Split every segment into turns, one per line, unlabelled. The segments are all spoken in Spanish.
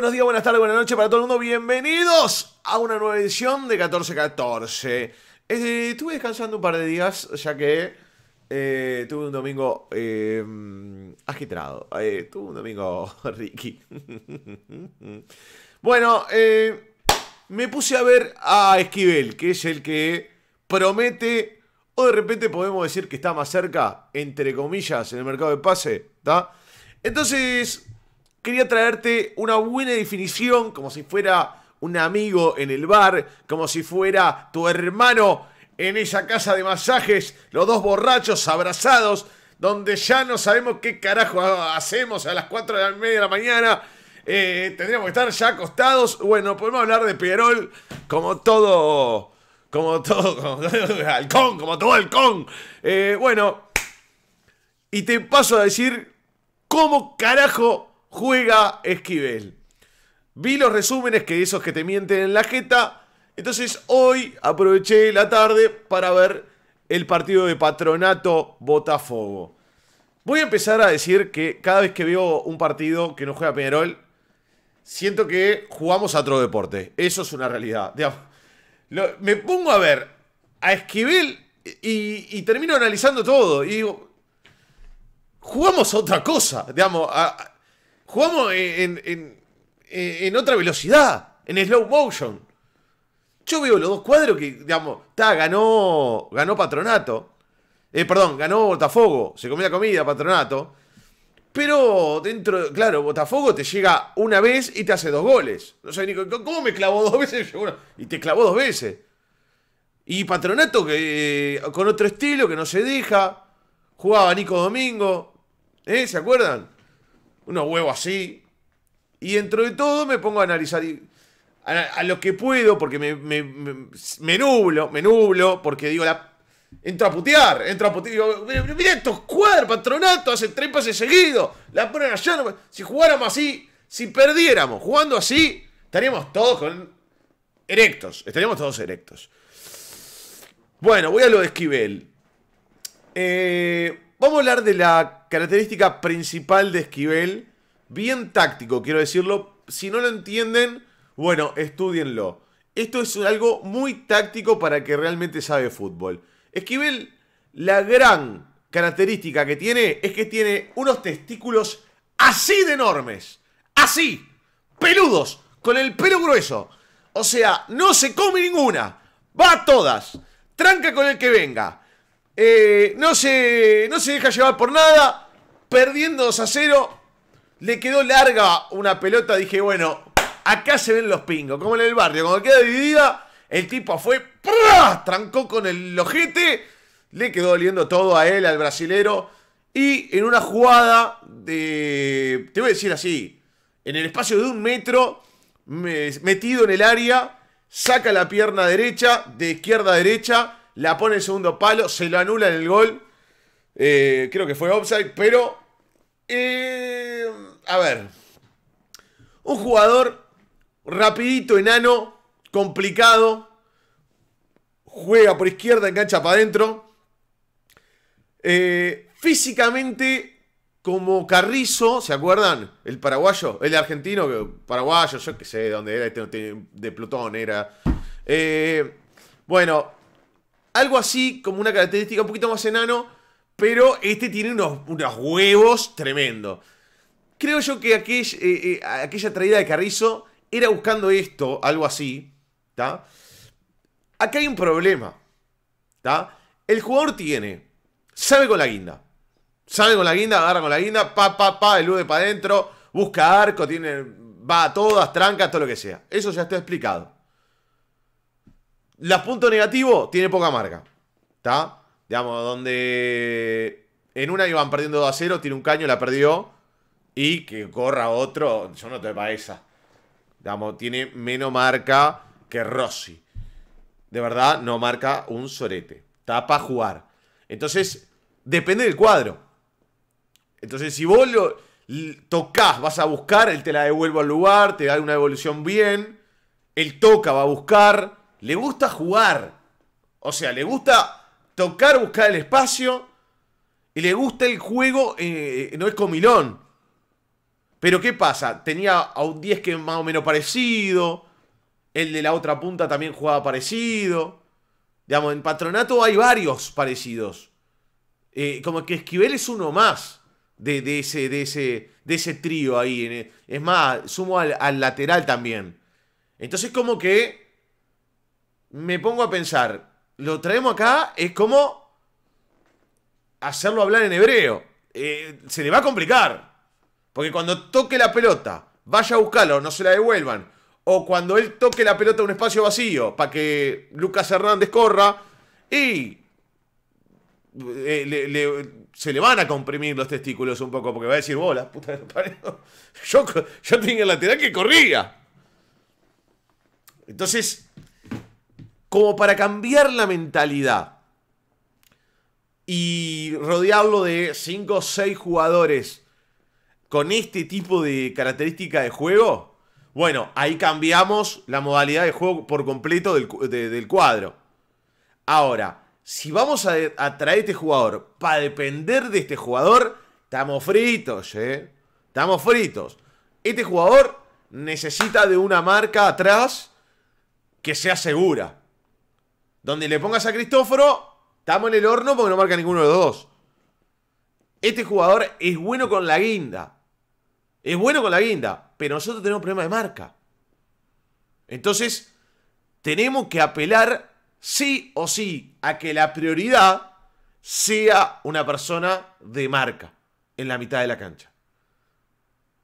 buenos días, buenas tardes, buenas noches para todo el mundo. Bienvenidos a una nueva edición de 1414. Estuve descansando un par de días, ya que eh, tuve un domingo eh, agitado. Eh, tuve un domingo Ricky. bueno, eh, me puse a ver a Esquivel, que es el que promete, o de repente podemos decir que está más cerca, entre comillas, en el mercado de pase, ¿está? Entonces, quería traerte una buena definición, como si fuera un amigo en el bar, como si fuera tu hermano en esa casa de masajes, los dos borrachos abrazados, donde ya no sabemos qué carajo hacemos a las 4 de la media de la mañana. Eh, tendríamos que estar ya acostados. Bueno, podemos hablar de Pierol como todo. Como todo. Como halcón, como todo halcón. Eh, bueno. Y te paso a decir cómo carajo juega Esquivel. Vi los resúmenes que esos que te mienten en la jeta. Entonces hoy aproveché la tarde para ver el partido de Patronato Botafogo. Voy a empezar a decir que cada vez que veo un partido que no juega Peñarol, siento que jugamos a otro deporte. Eso es una realidad. me pongo a ver a Esquivel y, termino analizando todo. Y digo, jugamos a otra cosa. Digamos, a, Jugamos en, en, eh, en otra velocidad, en slow motion. Yo veo los dos cuadros que, digamos, ta, ganó, ganó Patronato. Eh, perdón, ganó Botafogo, se comía comida, Patronato. Pero dentro, claro, Botafogo te llega una vez y te hace dos goles. No sé, Nico, ¿cómo me clavó dos veces? Y te clavó dos veces. Y Patronato que eh, con otro estilo que no se deja. Jugaba Nico Domingo. ¿Eh? ¿Se acuerdan? unos huevos así. Y dentro de todo me pongo a analizar a, lo que puedo, porque me, me, nublo, me nublo, porque digo, la, entro a putear, entro a putear. Digo, estos cuadros, patronato, hace tres pases seguidos, la ponen allá. si jugáramos así, si perdiéramos jugando así, estaríamos todos con erectos, estaríamos todos erectos. Bueno, voy a lo de Esquivel. Eh, Vamos a hablar de la característica principal de Esquivel. Bien táctico, quiero decirlo. Si no lo entienden, bueno, estudienlo. Esto es algo muy táctico para que realmente sabe fútbol. Esquivel, la gran característica que tiene es que tiene unos testículos así de enormes. Así. Peludos. Con el pelo grueso. O sea, no se come ninguna. Va a todas. Tranca con el que venga. Eh, no, se, se deja llevar por nada. Perdiendo 2 a 0. Le quedó larga una pelota. Dije, bueno, acá se ven los pingos. Como en el barrio. Cuando queda dividida, el tipo fue. Trancó con el ojete. Le quedó doliendo todo a él, al brasilero. Y en una jugada de. Te voy a decir así. En el espacio de un metro. Metido en el área. Saca la pierna derecha. De izquierda a derecha la pone el segundo palo, se lo anula en el gol. Eh, creo que fue offside, pero. Eh, a ver. Un jugador rapidito, enano, complicado. Juega por izquierda, engancha para adentro. Eh, físicamente, como Carrizo, ¿se acuerdan? El paraguayo, el argentino, paraguayo, yo que sé, dónde era, este de Plutón era. bueno, algo así, como una característica un poquito más enano, pero este tiene unos, unos huevos tremendo. Creo yo que aquella eh, eh, traída de Carrizo era buscando esto, algo así, ¿está? Acá hay un problema, ¿está? El jugador tiene, sabe con la guinda, sabe con la guinda, agarra con la guinda, pa, pa, pa, elude para adentro, busca arco, tiene, va a todas, tranca, todo lo que sea. Eso ya está explicado. Las puntos negativo, tiene poca marca. ¿Está? Digamos, donde en una iban perdiendo 2 a 0, tiene un caño, la perdió. Y que corra otro, yo no te para esa. Digamos, tiene menos marca que Rossi. De verdad, no marca un sorete. Está para jugar. Entonces, depende del cuadro. Entonces, si vos lo tocas, vas a buscar, él te la devuelve al lugar, te da una evolución bien. Él toca, va a buscar le gusta jugar. O sea, le gusta tocar, buscar el espacio. Y le gusta el juego, eh, no es comilón. Pero ¿qué pasa? Tenía a un 10 que es más o menos parecido. El de la otra punta también jugaba parecido. Digamos, en Patronato hay varios parecidos. Eh, como que Esquivel es uno más de, ese, de ese, de ese trío ahí. Es más, sumo al lateral también. Entonces como que me pongo a pensar, lo traemos acá, es como hacerlo hablar en hebreo. Eh, se le va a complicar. Porque cuando toque la pelota, vaya a buscarlo, no se la devuelvan. O cuando él toque la pelota a un espacio vacío para que Lucas Hernández corra y eh, se le van a comprimir los testículos un poco porque va a decir, bola, puta Yo, yo tenía la lateral que corría. Entonces, como para cambiar la mentalidad. Y rodearlo de 5 o 6 jugadores con este tipo de característica de juego, bueno, ahí cambiamos la modalidad de juego por completo del, cuadro. Ahora, si vamos a, traer este jugador para depender de este jugador, estamos fritos, ¿eh? Estamos fritos. Este jugador necesita de una marca atrás que sea segura. Donde le pongas a Cristóforo, estamos en el horno porque no marca ninguno de los dos. Este jugador es bueno con la guinda. Es bueno con la guinda, pero nosotros tenemos problema de marca. Entonces, tenemos que apelar sí o sí a que la prioridad sea una persona de marca en la mitad de la cancha.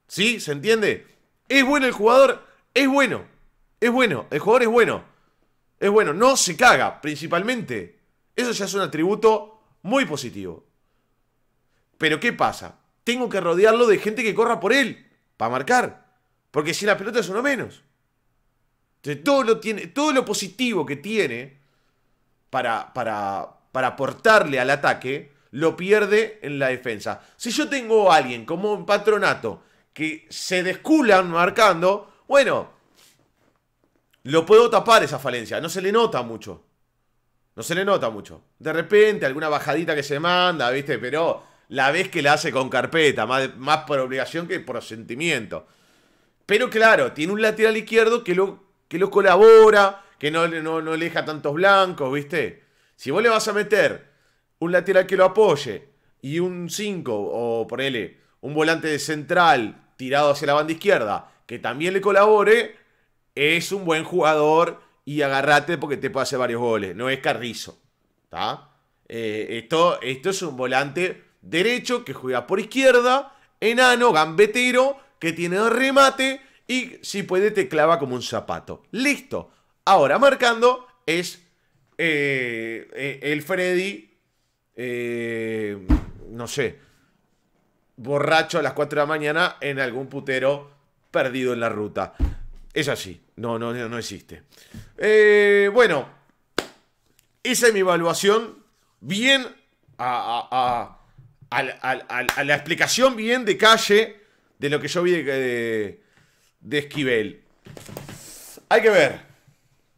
¿Sí? ¿Se entiende? Es bueno el jugador, es bueno. Es bueno, el jugador es bueno es bueno. No se caga, principalmente. Eso ya es un atributo muy positivo. Pero ¿qué pasa? Tengo que rodearlo de gente que corra por él para marcar. Porque si la pelota es uno menos. Entonces, todo lo, tiene, todo lo positivo que tiene para, para, para aportarle al ataque, lo pierde en la defensa. Si yo tengo a alguien como un patronato que se desculan marcando, bueno, lo puedo tapar esa falencia, no se le nota mucho. No se le nota mucho. De repente, alguna bajadita que se manda, ¿viste? Pero la vez que la hace con carpeta, más, por obligación que por sentimiento. Pero claro, tiene un lateral izquierdo que lo, que lo colabora, que no, le deja tantos blancos, ¿viste? Si vos le vas a meter un lateral que lo apoye y un 5, o ponele, un volante de central tirado hacia la banda izquierda, que también le colabore, es un buen jugador y agarrate porque te puede hacer varios goles. No es Carrizo. ¿Está? Eh, esto, esto es un volante derecho que juega por izquierda, enano, gambetero, que tiene remate y si puede te clava como un zapato. Listo. Ahora marcando es eh, eh, el Freddy, no sé, borracho a las 4 de la mañana en algún putero perdido en la ruta. Es así, no, no, no existe. Eh, bueno, esa es mi evaluación, bien a, a, la explicación bien de calle de lo que yo vi de, de, Esquivel. Hay que ver,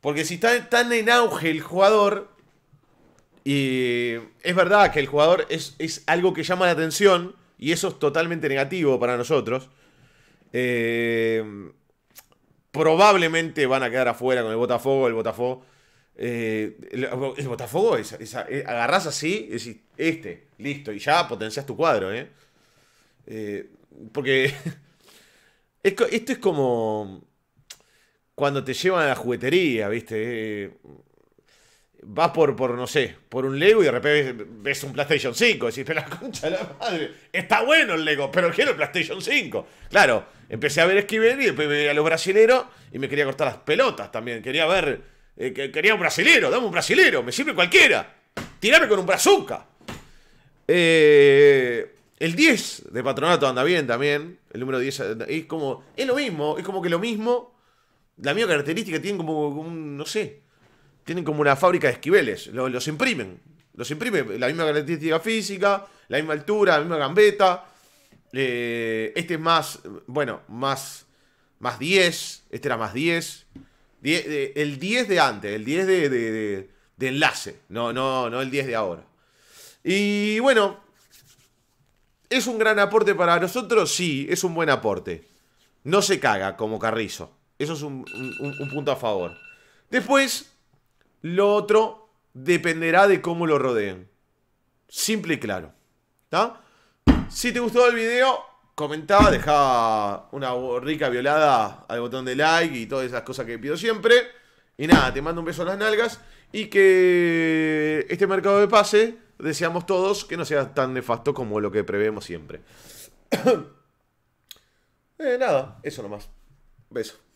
porque si está tan en auge el jugador, y es verdad que el jugador es, es, algo que llama la atención. Y eso es totalmente negativo para nosotros. Eh, probablemente van a quedar afuera con el Botafogo. El Botafogo. Eh, el, Botafogo agarrás así y este, listo, y ya potencias tu cuadro, ¿eh? eh porque esto es como cuando te llevan a la juguetería, ¿viste? Eh, vas por, por, no sé, por un Lego y de repente ves un PlayStation 5. Decís, pero la concha de la madre, está bueno el Lego, pero quiero el PlayStation 5. Claro, empecé a ver Esquivel y después a los brasileros y me quería cortar las pelotas también. Quería ver, eh, quería un brasilero, dame un brasilero, me sirve cualquiera. Tirame con un brazuca. Eh, el 10 de patronato anda bien también. El número 10 es como, es lo mismo, es como que lo mismo. La misma característica tiene como no sé, tienen como una fábrica de esquiveles, los, imprimen. Los imprimen, la misma característica física, la misma altura, la misma gambeta. Eh, este es más, bueno, más, más 10. Este era más 10. Eh, el 10 de antes, el 10 de, de, enlace. No, no, no el 10 de ahora. Y bueno, ¿es un gran aporte para nosotros? Sí, es un buen aporte. No se caga como Carrizo. Eso es un punto a favor. Después, lo otro dependerá de cómo lo rodeen. Simple y claro. ¿Está? Si te gustó el video, comentaba deja una rica violada al botón de like y todas esas cosas que pido siempre. Y nada, te mando un beso a las nalgas y que este mercado de pase, deseamos todos que no sea tan nefasto como lo que prevemos siempre. Eh, nada, eso nomás. Beso.